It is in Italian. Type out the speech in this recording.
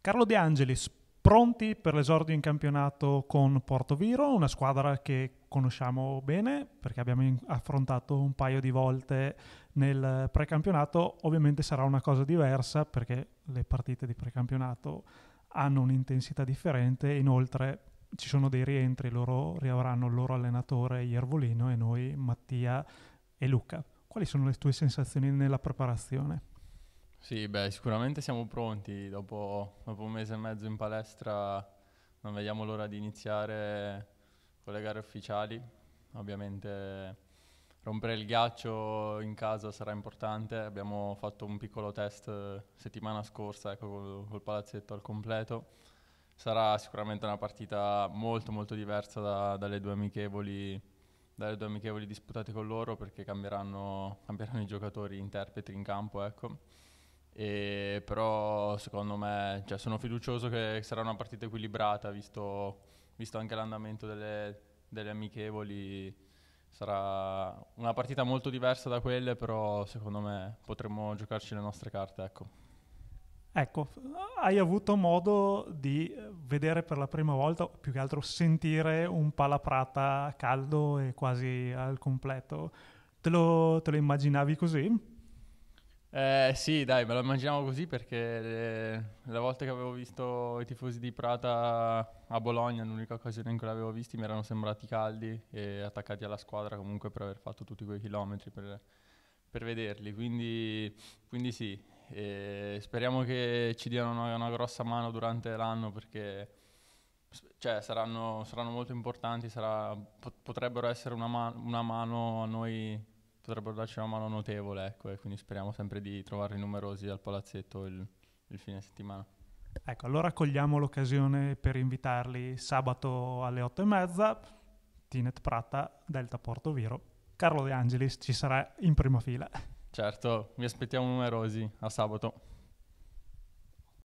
Carlo De Angelis, pronti per l'esordio in campionato con Porto Viro, una squadra che conosciamo bene perché abbiamo affrontato un paio di volte nel precampionato. Ovviamente sarà una cosa diversa perché le partite di precampionato hanno un'intensità differente, inoltre ci sono dei rientri, loro riavranno il loro allenatore Iervolino e noi Mattia e Luca. Quali sono le tue sensazioni nella preparazione? Sì, beh, sicuramente siamo pronti. Dopo, dopo un mese e mezzo in palestra non vediamo l'ora di iniziare con le gare ufficiali. Ovviamente rompere il ghiaccio in casa sarà importante. Abbiamo fatto un piccolo test settimana scorsa ecco, col, col palazzetto al completo sarà sicuramente una partita molto molto diversa da, dalle, due dalle, due amichevoli, disputate con loro perché cambieranno, cambieranno i giocatori interpreti in campo. Ecco. E, però secondo me cioè, sono fiducioso che sarà una partita equilibrata visto, visto anche l'andamento delle, delle amichevoli sarà una partita molto diversa da quelle, però secondo me potremmo giocarci le nostre carte. Ecco. Ecco, hai avuto modo di vedere per la prima volta, più che altro sentire un palaprata caldo e quasi al completo. Te lo, te lo immaginavi così? Eh, sì, dai, me lo immaginavo così perché le, eh, le, volte che avevo visto i tifosi di Prata a Bologna, l'unica occasione in cui l'avevo visti, mi erano sembrati caldi e attaccati alla squadra comunque per aver fatto tutti quei chilometri per, per vederli. Quindi, quindi sì, e speriamo che ci diano una, una grossa mano durante l'anno perché cioè, saranno, saranno, molto importanti, sarà, potrebbero essere una, man- una, mano a noi, potrebbero darci una mano notevole, ecco, e quindi speriamo sempre di trovarli numerosi al palazzetto il, il fine settimana. Ecco, allora cogliamo l'occasione per invitarli sabato alle 8 e mezza, Tinet Prata, Delta Porto Viro. Carlo De Angelis ci sarà in prima fila. Certo, vi aspettiamo numerosi a sabato.